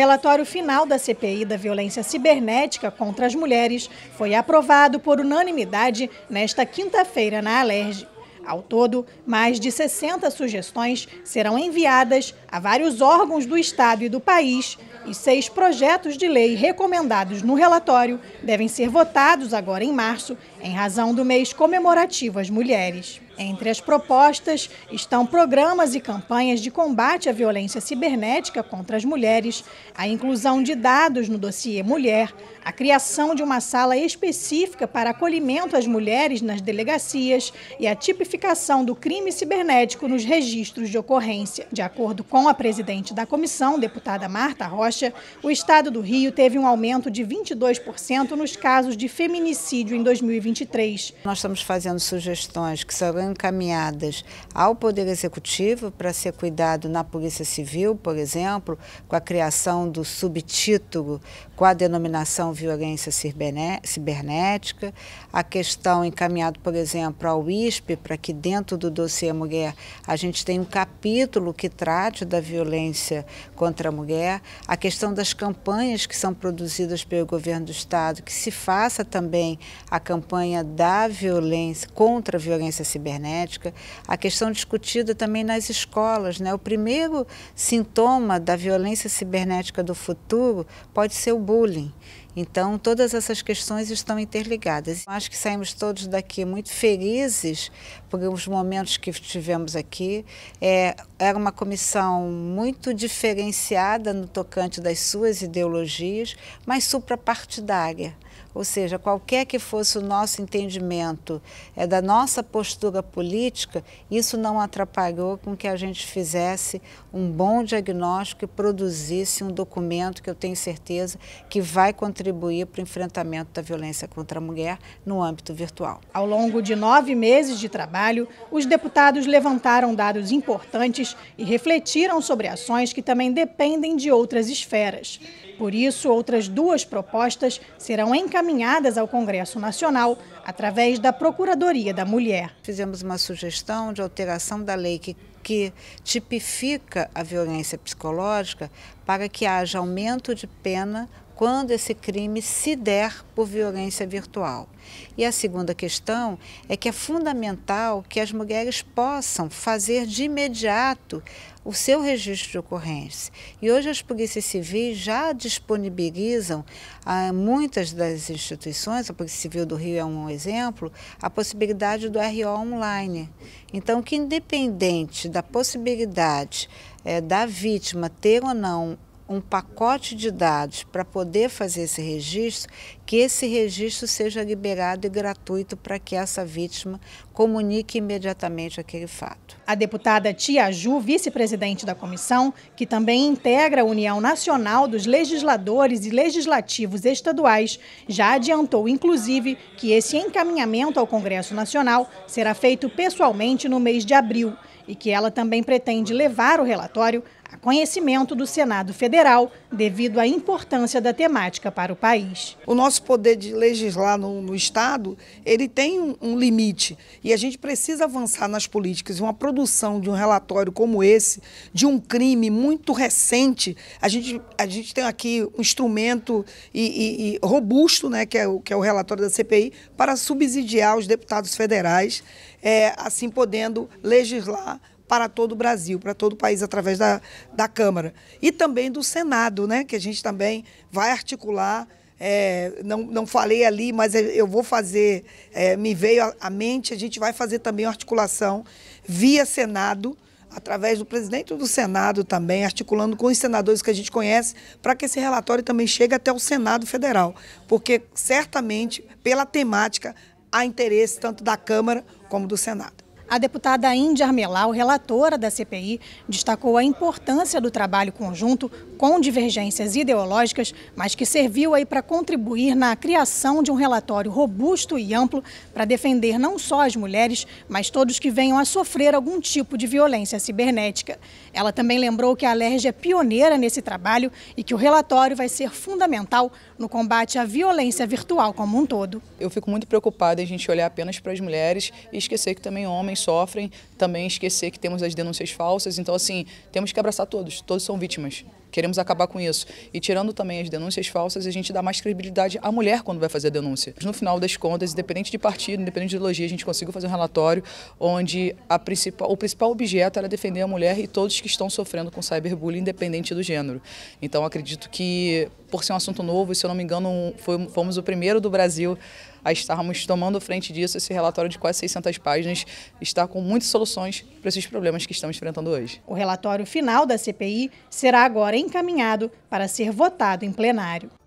relatório final da CPI da violência cibernética contra as mulheres foi aprovado por unanimidade nesta quinta-feira na Alerj. Ao todo, mais de 60 sugestões serão enviadas a vários órgãos do Estado e do país, e seis projetos de lei recomendados no relatório devem ser votados agora em março, em razão do mês comemorativo às mulheres. Entre as propostas estão programas e campanhas de combate à violência cibernética contra as mulheres, a inclusão de dados no dossiê mulher, a criação de uma sala específica para acolhimento às mulheres nas delegacias e a tipificação do crime cibernético nos registros de ocorrência. De acordo com a presidente da comissão, deputada Marta Rocha, o estado do Rio teve um aumento de 22% nos casos de feminicídio em 2023. Nós estamos fazendo sugestões que sabemos encaminhadas ao Poder Executivo para ser cuidado na Polícia Civil, por exemplo, com a criação do subtítulo com a denominação violência cibernética, a questão encaminhada, por exemplo, ao ISP, para que dentro do dossiê mulher a gente tenha um capítulo que trate da violência contra a mulher, a questão das campanhas que são produzidas pelo governo do Estado, que se faça também a campanha da violência, contra a violência cibernética cibernética, a questão discutida também nas escolas. Né? O primeiro sintoma da violência cibernética do futuro pode ser o bullying. Então, todas essas questões estão interligadas. Acho que saímos todos daqui muito felizes por os momentos que tivemos aqui. É, era uma comissão muito diferenciada no tocante das suas ideologias, mas suprapartidária. Ou seja, qualquer que fosse o nosso entendimento é da nossa postura política, isso não atrapalhou com que a gente fizesse um bom diagnóstico e produzisse um documento que eu tenho certeza que vai contribuir contribuir para o enfrentamento da violência contra a mulher no âmbito virtual. Ao longo de nove meses de trabalho, os deputados levantaram dados importantes e refletiram sobre ações que também dependem de outras esferas. Por isso, outras duas propostas serão encaminhadas ao Congresso Nacional através da Procuradoria da Mulher. Fizemos uma sugestão de alteração da lei que, que tipifica a violência psicológica para que haja aumento de pena quando esse crime se der por violência virtual. E a segunda questão é que é fundamental que as mulheres possam fazer de imediato o seu registro de ocorrência. E hoje as polícias civis já disponibilizam a muitas das instituições, a Polícia Civil do Rio é um exemplo, a possibilidade do RO online. Então, que independente da possibilidade é, da vítima ter ou não um pacote de dados para poder fazer esse registro, que esse registro seja liberado e gratuito para que essa vítima comunique imediatamente aquele fato. A deputada Tia Ju, vice-presidente da comissão, que também integra a União Nacional dos Legisladores e Legislativos Estaduais, já adiantou, inclusive, que esse encaminhamento ao Congresso Nacional será feito pessoalmente no mês de abril e que ela também pretende levar o relatório conhecimento do Senado Federal, devido à importância da temática para o país. O nosso poder de legislar no, no Estado, ele tem um, um limite e a gente precisa avançar nas políticas. Uma produção de um relatório como esse, de um crime muito recente, a gente, a gente tem aqui um instrumento e, e, e robusto, né, que é, o, que é o relatório da CPI, para subsidiar os deputados federais, é, assim podendo legislar para todo o Brasil, para todo o país, através da, da Câmara. E também do Senado, né, que a gente também vai articular. É, não, não falei ali, mas é, eu vou fazer, é, me veio à mente, a gente vai fazer também uma articulação via Senado, através do presidente do Senado também, articulando com os senadores que a gente conhece, para que esse relatório também chegue até o Senado Federal. Porque certamente, pela temática, há interesse tanto da Câmara como do Senado. A deputada Índia Armelau, relatora da CPI, destacou a importância do trabalho conjunto com divergências ideológicas, mas que serviu aí para contribuir na criação de um relatório robusto e amplo para defender não só as mulheres, mas todos que venham a sofrer algum tipo de violência cibernética. Ela também lembrou que a Alerj é pioneira nesse trabalho e que o relatório vai ser fundamental no combate à violência virtual como um todo. Eu fico muito preocupada em a gente olhar apenas para as mulheres e esquecer que também homens sofrem, também esquecer que temos as denúncias falsas. Então, assim, temos que abraçar todos, todos são vítimas. Queremos acabar com isso. E tirando também as denúncias falsas, a gente dá mais credibilidade à mulher quando vai fazer a denúncia. No final das contas, independente de partido, independente de ideologia, a gente conseguiu fazer um relatório onde principal, o principal objeto era defender a mulher e todos que estão sofrendo com cyberbullying, independente do gênero. Então, acredito que por ser um assunto novo, e se eu não me engano, fomos o primeiro do Brasil a estarmos tomando frente disso. Esse relatório de quase 600 páginas está com muitas soluções para esses problemas que estamos enfrentando hoje. O relatório final da CPI será agora encaminhado para ser votado em plenário.